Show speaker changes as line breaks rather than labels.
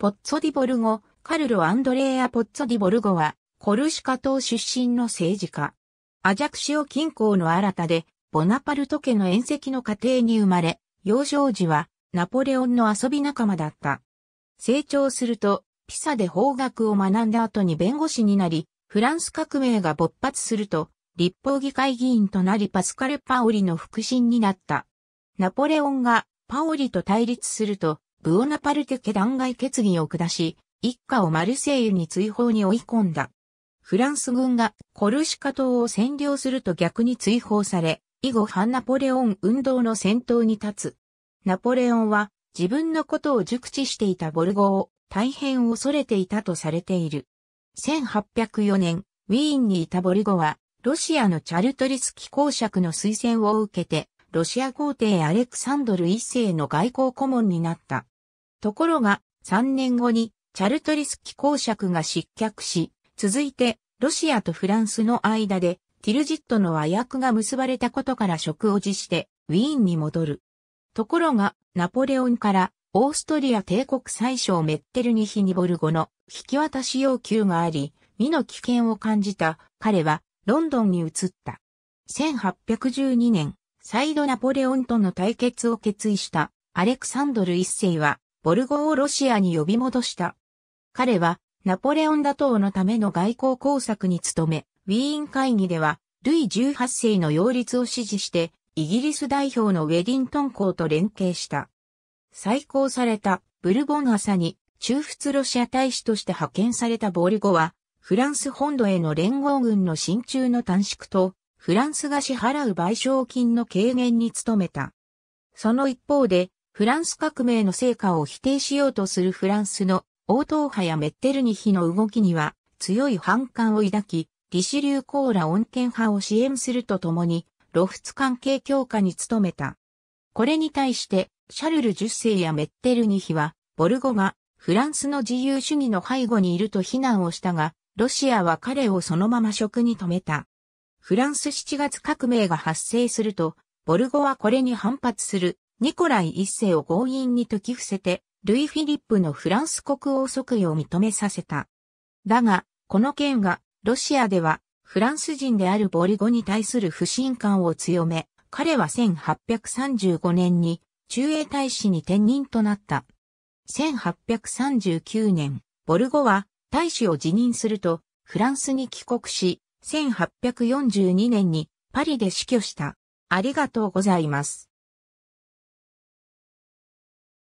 ポッツォディボルゴ、カルロ・アンドレーア・ポッツォディボルゴは、コルシカ島出身の政治家。アジャクシオ近郊の新たで、ボナパルト家の縁石の家庭に生まれ、幼少時はナポレオンの遊び仲間だった。成長すると、ピサで法学を学んだ後に弁護士になり、フランス革命が勃発すると、立法議会議員となりパスカル・パオリの腹心になった。ナポレオンがパオリと対立すると、ブオナパルテ家弾劾決議を下し、一家をマルセイユに追放に追い込んだ。フランス軍がコルシカ島を占領すると逆に追放され、以後反ナポレオン運動の先頭に立つ。ナポレオンは自分のことを熟知していたボルゴを大変恐れていたとされている。1804年、ウィーンにいたボルゴは、ロシアのチャルトリスキ公爵の推薦を受けて、ロシア皇帝アレクサンドル一世の外交顧問になった。ところが、3年後に、チャルトリスキ公爵が失脚し、続いて、ロシアとフランスの間で、ティルジットの和訳が結ばれたことから職を辞して、ウィーンに戻る。ところが、ナポレオンから、オーストリア帝国最小メッテルニヒニボルゴの引き渡し要求があり、身の危険を感じた彼はロンドンに移った。1812年、再度ナポレオンとの対決を決意したアレクサンドル一世はボルゴをロシアに呼び戻した。彼は、ナポレオン打倒のための外交工作に努め、ウィーン会議では、ルイ18世の擁立を支持して、イギリス代表のウェディントン校と連携した。再考されたブルボン朝に中仏ロシア大使として派遣されたボルゴは、フランス本土への連合軍の進駐の短縮と、フランスが支払う賠償金の軽減に努めた。その一方で、フランス革命の成果を否定しようとするフランスの王答派やメッテルニヒの動きには強い反感を抱き、リシリューコーラ恩恵派を支援するとともに、露仏関係強化に努めた。これに対して、シャルル10世やメッテルニヒは、ボルゴがフランスの自由主義の背後にいると非難をしたが、ロシアは彼をそのまま職に止めた。フランス7月革命が発生すると、ボルゴはこれに反発するニコライ一世を強引に解き伏せて、ルイ・フィリップのフランス国王即位を認めさせた。だが、この件が、ロシアでは、フランス人であるボルゴに対する不信感を強め、彼は1835年に、中英大使に転任となった。1839年、ボルゴは、大使を辞任すると、フランスに帰国し、1842年に、パリで死去した。ありがとうございます。